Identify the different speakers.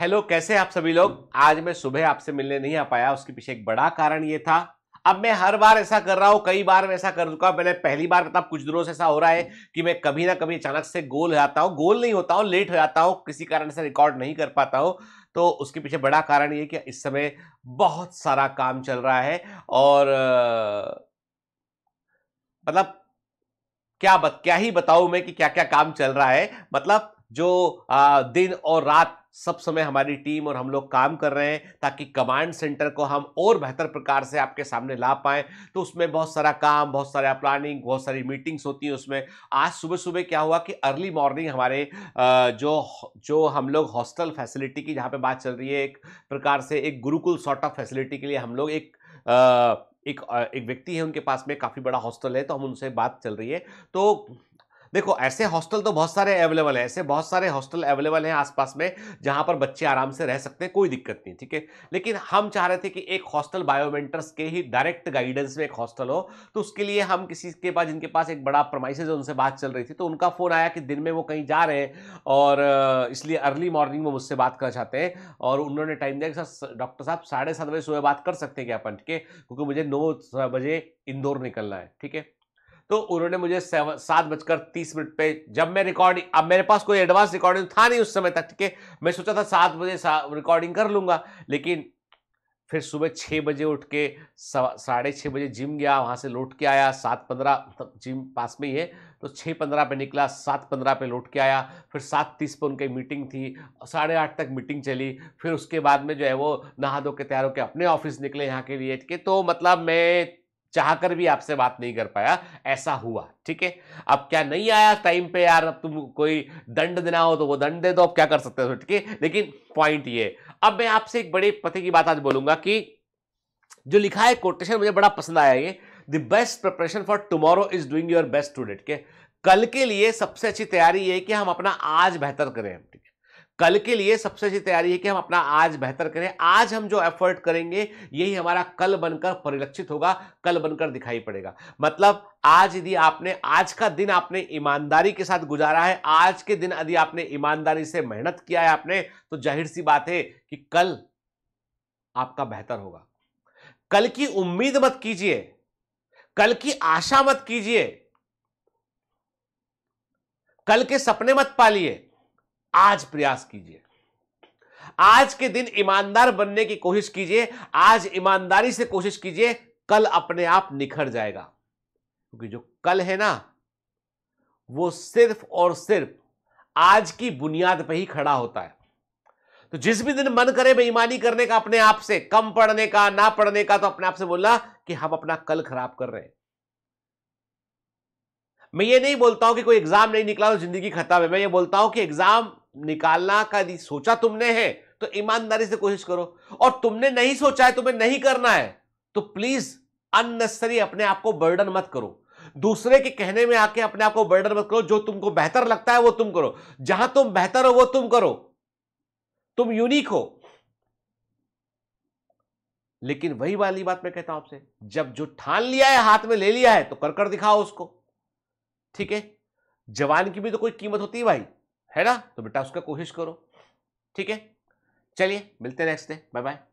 Speaker 1: hello कैसे आप सभी लोग आज मैं सुबह आपसे मिलने नहीं आ पाया उसके पीछे एक बड़ा कारण ये था अब मैं हर बार ऐसा कर रहा हूँ कई बार मैं ऐसा कर चुका मैंने पहली बार मतलब कुछ दिनों से ऐसा हो रहा है कि मैं कभी ना कभी अचानक से गोल हो जाता हूँ गोल नहीं होता हूँ लेट हो जाता हूँ किसी कारण से रिकॉर्ड नहीं कर पाता हो तो उसके पीछे बड़ा कारण ये कि इस समय बहुत सारा काम चल रहा है और मतलब क्या बत, क्या ही बताऊं मैं कि क्या क्या काम चल रहा है मतलब जो आ, दिन और रात सब समय हमारी टीम और हम लोग काम कर रहे हैं ताकि कमांड सेंटर को हम और बेहतर प्रकार से आपके सामने ला पाएँ तो उसमें बहुत सारा काम बहुत सारा प्लानिंग बहुत सारी मीटिंग्स होती हैं उसमें आज सुबह सुबह क्या हुआ कि अर्ली मॉर्निंग हमारे जो जो हम लोग हॉस्टल फैसिलिटी की जहाँ पर बात चल रही है एक प्रकार से एक गुरुकुल सॉर्ट ऑफ फैसिलिटी के लिए हम लोग एक आ, एक एक व्यक्ति है उनके पास में काफ़ी बड़ा हॉस्टल है तो हम उनसे बात चल रही है तो देखो ऐसे हॉस्टल तो बहुत सारे अवेलेबल हैं ऐसे बहुत सारे हॉस्टल अवेलेबल हैं आसपास में जहाँ पर बच्चे आराम से रह सकते हैं कोई दिक्कत नहीं ठीक है लेकिन हम चाह रहे थे कि एक हॉस्टल बायोमेंटर्स के ही डायरेक्ट गाइडेंस में एक हॉस्टल हो तो उसके लिए हम किसी के पास जिनके पास एक बड़ा प्रमाइस है उनसे बात चल रही थी तो उनका फ़ोन आया कि दिन में वो कहीं जा रहे हैं और इसलिए अर्ली मॉर्निंग में मुझसे बात करना चाहते हैं और उन्होंने टाइम दिया कि सर डॉक्टर साहब साढ़े सात बजे सुबह बात कर सकते हैं क्या अपन ठीक है क्योंकि मुझे नौ बजे इंदौर निकलना है ठीक है तो उन्होंने मुझे सात बजकर तीस मिनट पे जब मैं रिकॉर्डिंग अब मेरे पास कोई एडवांस रिकॉर्डिंग था नहीं उस समय तक ठीक है मैं सोचा था सात बजे रिकॉर्डिंग कर लूँगा लेकिन फिर सुबह छः बजे उठ के साढ़े छः बजे जिम गया वहाँ से लौट के आया सात पंद्रह जिम मतलब पास में ही है तो छः पंद्रह पे निकला सात पंद्रह पे लौट के आया फिर सात तीस पर उनकी मीटिंग थी साढ़े आठ तक मीटिंग चली फिर उसके बाद में जो है वो नहा धो के तैयार होकर अपने ऑफिस निकले यहाँ के लिए ठीक है तो मतलब मैं चाहकर भी आपसे बात नहीं कर पाया ऐसा हुआ ठीक है अब क्या नहीं आया टाइम पे यार अब तुम कोई दंड देना हो तो वो दंड दे दो अब क्या कर सकते हो ठीक है लेकिन पॉइंट ये अब मैं आपसे एक बड़े पते की बात आज बोलूंगा कि जो लिखा है कोटेशन मुझे बड़ा पसंद आया ये the best preparation for tomorrow is doing your best student के कल के लिए सबसे अच्छी तैयारी ये कि हम अपना आज बेहतर करें ठीक है कल के लिए सबसे अच्छी तैयारी है कि हम अपना आज बेहतर करें आज हम जो एफर्ट करेंगे यही हमारा कल बनकर परिलक्षित होगा कल बनकर दिखाई पड़ेगा मतलब आज यदि आपने आज का दिन आपने ईमानदारी के साथ गुजारा है आज के दिन यदि आपने ईमानदारी से मेहनत किया है आपने तो जाहिर सी बात है कि कल आपका बेहतर होगा कल की उम्मीद मत कीजिए कल की आशा मत कीजिए कल के सपने मत पालिए आज प्रयास कीजिए आज के दिन ईमानदार बनने की कोशिश कीजिए आज ईमानदारी से कोशिश कीजिए कल अपने आप निखर जाएगा क्योंकि जो कल है ना वो सिर्फ और सिर्फ आज की बुनियाद पर ही खड़ा होता है तो जिस भी दिन मन करे बेईमानी करने का अपने आप से कम पढ़ने का ना पढ़ने का तो अपने आप से बोलना कि हम अपना कल खराब कर रहे हैं मैं ये नहीं बोलता हूं कि कोई एग्जाम नहीं निकला तो जिंदगी खत्म है मैं ये बोलता हूं कि एग्जाम निकालना का यदि सोचा तुमने है तो ईमानदारी से कोशिश करो और तुमने नहीं सोचा है तुम्हें नहीं करना है तो प्लीज अननेसेसरी अपने आप को बर्डन मत करो दूसरे के कहने में आके अपने आप को बर्डन मत करो जो तुमको बेहतर लगता है वो तुम करो जहां तुम बेहतर हो वो तुम करो तुम यूनिक हो लेकिन वही वाली बात मैं कहता हूं आपसे जब जो ठान लिया है हाथ में ले लिया है तो कर कर दिखाओ उसको ठीक है जवान की भी तो कोई कीमत होती है भाई है ना तो बेटा उसका कोशिश करो ठीक है चलिए मिलते नेक्स्ट डे बाय बाय